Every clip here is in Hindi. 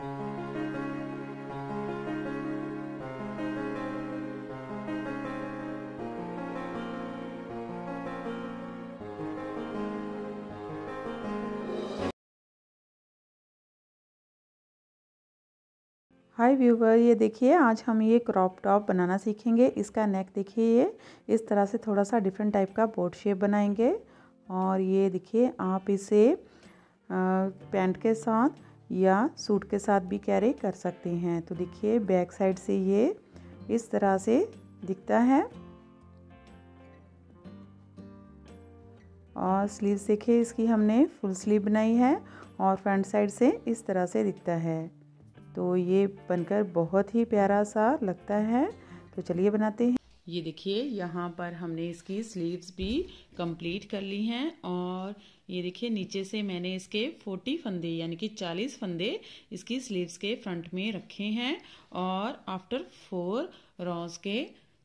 हाय व्यूवर ये देखिए आज हम ये क्रॉप टॉप बनाना सीखेंगे इसका नेक देखिए ये इस तरह से थोड़ा सा डिफरेंट टाइप का बोट शेप बनाएंगे और ये देखिए आप इसे पैंट के साथ या सूट के साथ भी कैरी कर सकते हैं तो देखिए बैक साइड से ये इस तरह से दिखता है और स्लीव्स देखिए इसकी हमने फुल स्लीव बनाई है और फ्रंट साइड से इस तरह से दिखता है तो ये बनकर बहुत ही प्यारा सा लगता है तो चलिए बनाते हैं ये देखिए यहाँ पर हमने इसकी स्लीव्स भी कंप्लीट कर ली हैं और ये देखिए नीचे से मैंने इसके 40 फंदे यानी कि 40 फंदे इसकी स्लीव्स के फ्रंट में रखे हैं और आफ्टर फोर रॉज के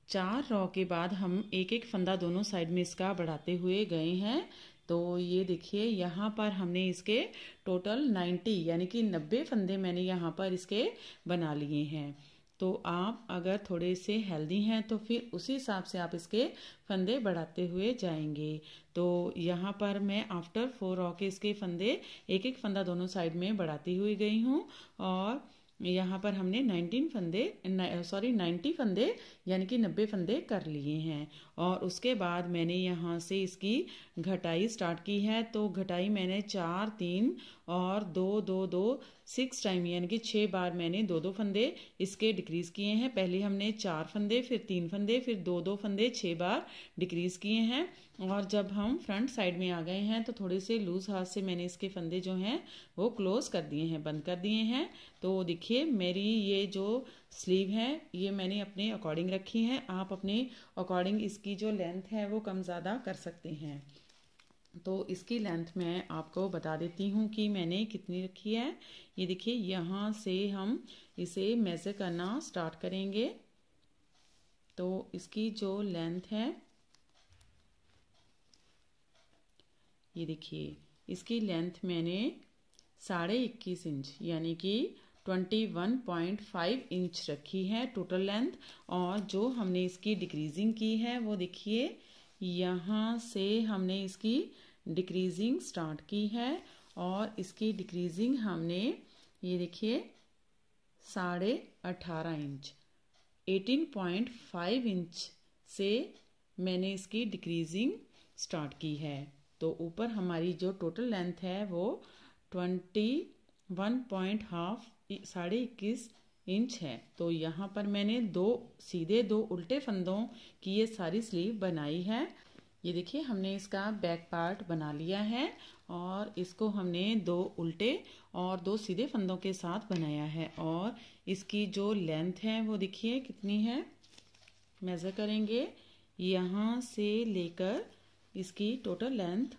चार रॉ के बाद हम एक एक फंदा दोनों साइड में इसका बढ़ाते हुए गए हैं तो ये देखिए यहाँ पर हमने इसके टोटल 90 यानी कि 90 फंदे मैंने यहाँ पर इसके बना लिए हैं तो आप अगर थोड़े से हेल्दी हैं तो फिर उसी हिसाब से आप इसके फंदे बढ़ाते हुए जाएंगे तो यहाँ पर मैं आफ्टर फोर रॉ के इसके फंदे एक एक फंदा दोनों साइड में बढ़ाती हुई गई हूँ और यहाँ पर हमने 19 फंदे सॉरी 90 फंदे यानी कि 90 फंदे कर लिए हैं और उसके बाद मैंने यहाँ से इसकी घटाई स्टार्ट की है तो घटाई मैंने चार तीन और दो दो दो सिक्स टाइम यानी कि छः बार मैंने दो दो फंदे इसके डिक्रीज़ किए हैं पहले हमने चार फंदे फिर तीन फंदे फिर दो दो फंदे छः बार डिक्रीज़ किए हैं और जब हम फ्रंट साइड में आ गए हैं तो थोड़े से लूज हाथ से मैंने इसके फंदे जो हैं वो क्लोज़ कर दिए हैं बंद कर दिए हैं तो देखिए मेरी ये जो स्लीव है ये मैंने अपने अकॉर्डिंग रखी है आप अपने अकॉर्डिंग इसकी जो लेंथ है वो कम ज़्यादा कर सकते हैं तो इसकी लेंथ मैं आपको बता देती हूँ कि मैंने कितनी रखी है ये देखिए यहाँ से हम इसे मेज़र करना स्टार्ट करेंगे तो इसकी जो लेंथ है ये देखिए इसकी लेंथ मैंने साढ़े इक्कीस इंच यानी कि 21.5 इंच रखी है टोटल लेंथ और जो हमने इसकी डिक्रीजिंग की है वो देखिए यहाँ से हमने इसकी डिक्रीजिंग स्टार्ट की है और इसकी डिक्रीजिंग हमने ये देखिए साढ़े अठारह inch eighteen point five inch से मैंने इसकी डिक्रीजिंग स्टार्ट की है तो ऊपर हमारी जो टोटल लेंथ है वो ट्वेंटी वन पॉइंट हाफ साढ़े इक्कीस इंच है तो यहाँ पर मैंने दो सीधे दो उल्टे फंदों की ये सारी स्लीव बनाई है ये देखिए हमने इसका बैक पार्ट बना लिया है और इसको हमने दो उल्टे और दो सीधे फंदों के साथ बनाया है और इसकी जो लेंथ है वो देखिए कितनी है मेज़र करेंगे यहाँ से लेकर इसकी टोटल लेंथ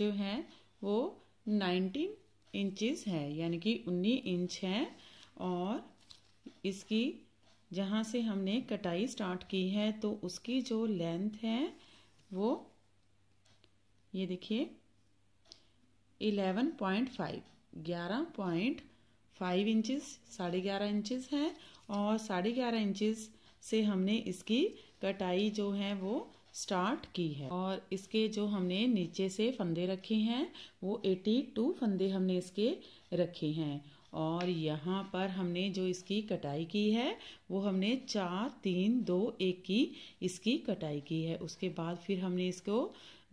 जो है वो नाइनटीन इंचज है यानी कि उन्नीस इंच है और इसकी जहाँ से हमने कटाई स्टार्ट की है तो उसकी जो लेंथ है वो ये देखिए इलेवन पॉइंट फाइव ग्यारह पॉइंट फाइव इंचज़ साढ़े ग्यारह इंचज़ है और साढ़े ग्यारह इंचज़ से हमने इसकी कटाई जो है वो स्टार्ट की है और इसके जो हमने नीचे से फंदे रखे हैं वो 82 फंदे हमने इसके रखे हैं और यहाँ पर हमने जो इसकी कटाई की है वो हमने चार तीन दो एक की इसकी कटाई की है उसके बाद फिर हमने इसको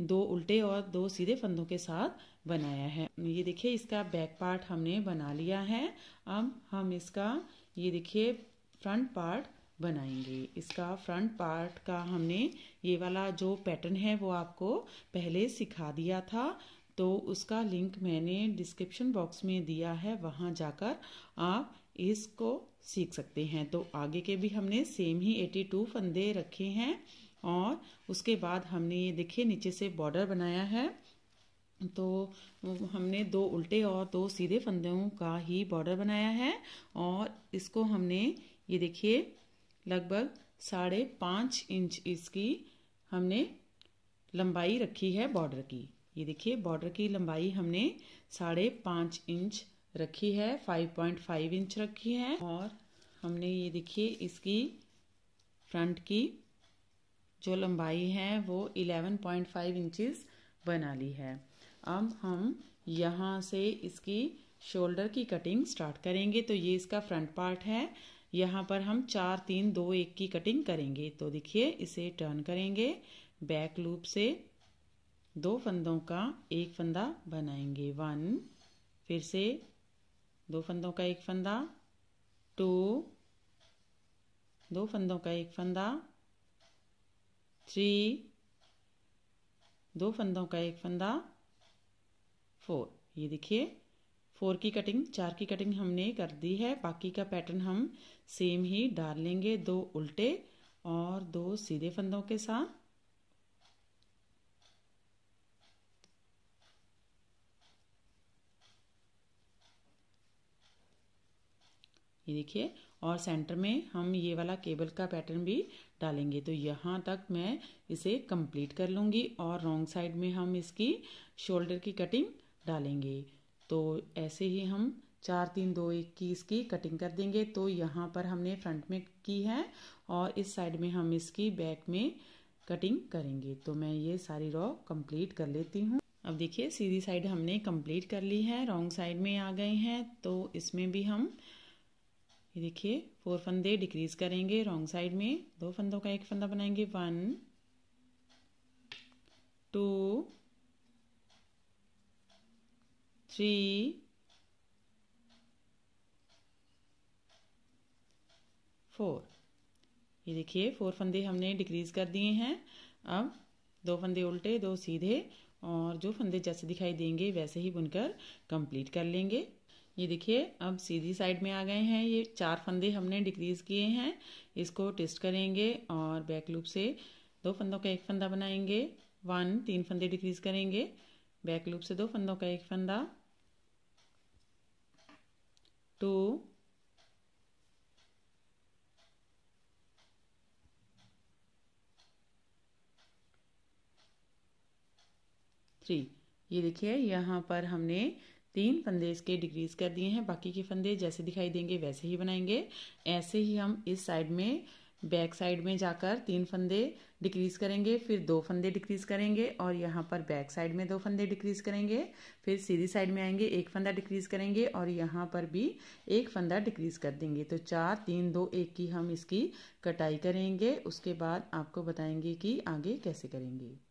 दो उल्टे और दो सीधे फंदों के साथ बनाया है ये देखिए इसका बैक पार्ट हमने बना लिया है अब हम इसका ये देखिए फ्रंट पार्ट बनाएंगे इसका फ्रंट पार्ट का हमने ये वाला जो पैटर्न है वो आपको पहले सिखा दिया था तो उसका लिंक मैंने डिस्क्रिप्शन बॉक्स में दिया है वहाँ जाकर आप इसको सीख सकते हैं तो आगे के भी हमने सेम ही 82 फंदे रखे हैं और उसके बाद हमने ये देखिए नीचे से बॉर्डर बनाया है तो हमने दो उल्टे और दो सीधे फंदों का ही बॉर्डर बनाया है और इसको हमने ये देखिए लगभग साढ़े पाँच इंच इसकी हमने लंबाई रखी है बॉर्डर की ये देखिए बॉर्डर की लंबाई हमने साढ़े पाँच इंच रखी है फाइव पॉइंट फाइव इंच रखी है और हमने ये देखिए इसकी फ्रंट की जो लंबाई है वो इलेवन पॉइंट फाइव इंचिस बना ली है अब हम यहाँ से इसकी शोल्डर की कटिंग स्टार्ट करेंगे तो ये इसका फ्रंट पार्ट है यहाँ पर हम चार तीन दो एक की कटिंग करेंगे तो देखिए इसे टर्न करेंगे बैक लूप से दो फंदों का एक फंदा बनाएंगे वन फिर से दो फंदों का एक फंदा टू दो फंदों का एक फंदा थ्री दो फंदों का एक फंदा फोर ये देखिए फोर की कटिंग चार की कटिंग हमने कर दी है बाकी का पैटर्न हम सेम ही डाल लेंगे दो उल्टे और दो सीधे फंदों के साथ ये देखिए और सेंटर में हम ये वाला केबल का पैटर्न भी डालेंगे तो यहाँ तक मैं इसे कंप्लीट कर लूँगी और रॉन्ग साइड में हम इसकी शोल्डर की कटिंग डालेंगे तो ऐसे ही हम चार तीन दो एक की इसकी कटिंग कर देंगे तो यहाँ पर हमने फ्रंट में की है और इस साइड में हम इसकी बैक में कटिंग करेंगे तो मैं ये सारी रॉ कंप्लीट कर लेती हूँ अब देखिए सीधी साइड हमने कंप्लीट कर ली है रॉन्ग साइड में आ गए हैं तो इसमें भी हम ये देखिए फोर फंदे डिक्रीज करेंगे रॉन्ग साइड में दो फंदों का एक फंदा बनाएंगे वन टू three, फोर ये देखिए फोर फंदे हमने डिक्रीज कर दिए हैं अब दो फंदे उल्टे दो सीधे और जो फंदे जैसे दिखाई देंगे वैसे ही बुनकर कंप्लीट कर लेंगे ये देखिए अब सीधी साइड में आ गए हैं ये चार फंदे हमने डिक्रीज किए हैं इसको टेस्ट करेंगे और बैक लूप से दो फंदों का एक फंदा बनाएंगे वन तीन फंदे डिक्रीज करेंगे बैक लूप से दो फंदों का एक फंदा टू थ्री ये देखिए यहाँ पर हमने तीन फंदे इसके डिक्रीज कर दिए हैं बाकी के फंदे जैसे दिखाई देंगे वैसे ही बनाएंगे ऐसे ही हम इस साइड में बैक साइड में जाकर तीन फंदे डिक्रीज करेंगे फिर दो फंदे डिक्रीज करेंगे और यहाँ पर बैक साइड में दो फंदे डिक्रीज करेंगे फिर सीधी साइड में आएंगे एक फंदा डिक्रीज करेंगे और यहाँ पर भी एक फंदा डिक्रीज कर देंगे तो चार तीन दो एक की हम इसकी कटाई करेंगे उसके बाद आपको बताएंगे कि आगे कैसे करेंगे